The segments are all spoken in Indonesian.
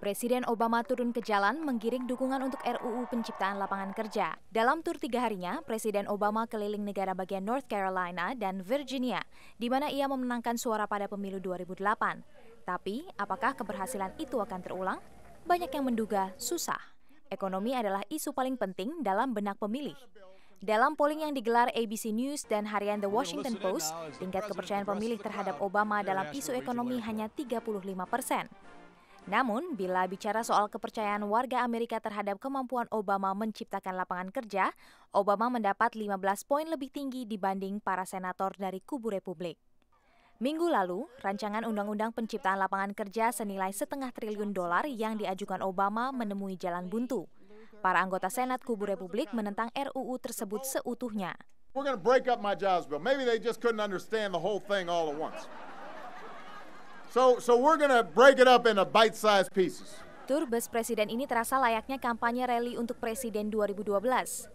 Presiden Obama turun ke jalan menggiring dukungan untuk RUU Penciptaan Lapangan Kerja. Dalam tur tiga harinya, Presiden Obama keliling negara bagian North Carolina dan Virginia, di mana ia memenangkan suara pada pemilu 2008. Tapi, apakah keberhasilan itu akan terulang? Banyak yang menduga susah. Ekonomi adalah isu paling penting dalam benak pemilih. Dalam polling yang digelar ABC News dan harian The Washington Post, tingkat kepercayaan pemilih terhadap Obama dalam isu ekonomi hanya 35 persen. Namun, bila bicara soal kepercayaan warga Amerika terhadap kemampuan Obama menciptakan lapangan kerja, Obama mendapat 15 poin lebih tinggi dibanding para senator dari kubu Republik. Minggu lalu, rancangan Undang-Undang Penciptaan Lapangan Kerja senilai setengah triliun dolar yang diajukan Obama menemui jalan buntu. Para anggota Senat kubu Republik menentang RUU tersebut seutuhnya. So, so we're gonna break it up into bite-sized pieces. Tur bus presiden ini terasa layaknya kampanye rally untuk presiden 2012.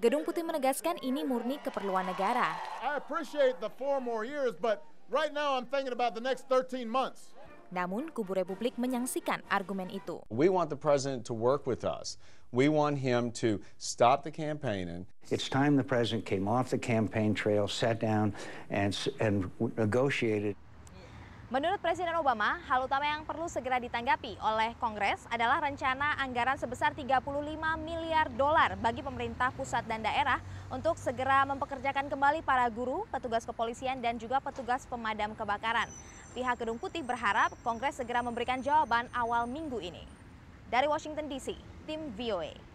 Gedung Putih menegaskan ini murni keperluan negara. I appreciate the four more years, but right now I'm thinking about the next 13 months. Namun, kubu Republik menyaksikan argumen itu. We want the president to work with us. We want him to stop the campaigning. It's time the president came off the campaign trail, sat down, and and negotiated. Menurut Presiden Obama, hal utama yang perlu segera ditanggapi oleh Kongres adalah rencana anggaran sebesar 35 miliar dolar bagi pemerintah pusat dan daerah untuk segera mempekerjakan kembali para guru, petugas kepolisian, dan juga petugas pemadam kebakaran. Pihak Gedung Putih berharap Kongres segera memberikan jawaban awal minggu ini. Dari Washington DC, tim VOA.